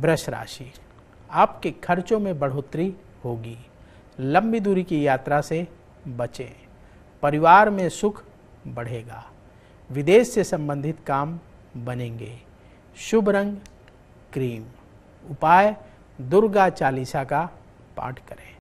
वृष राशि आपके खर्चों में बढ़ोतरी होगी लंबी दूरी की यात्रा से बचें परिवार में सुख बढ़ेगा विदेश से संबंधित काम बनेंगे शुभ रंग क्रीम उपाय दुर्गा चालीसा का पाठ करें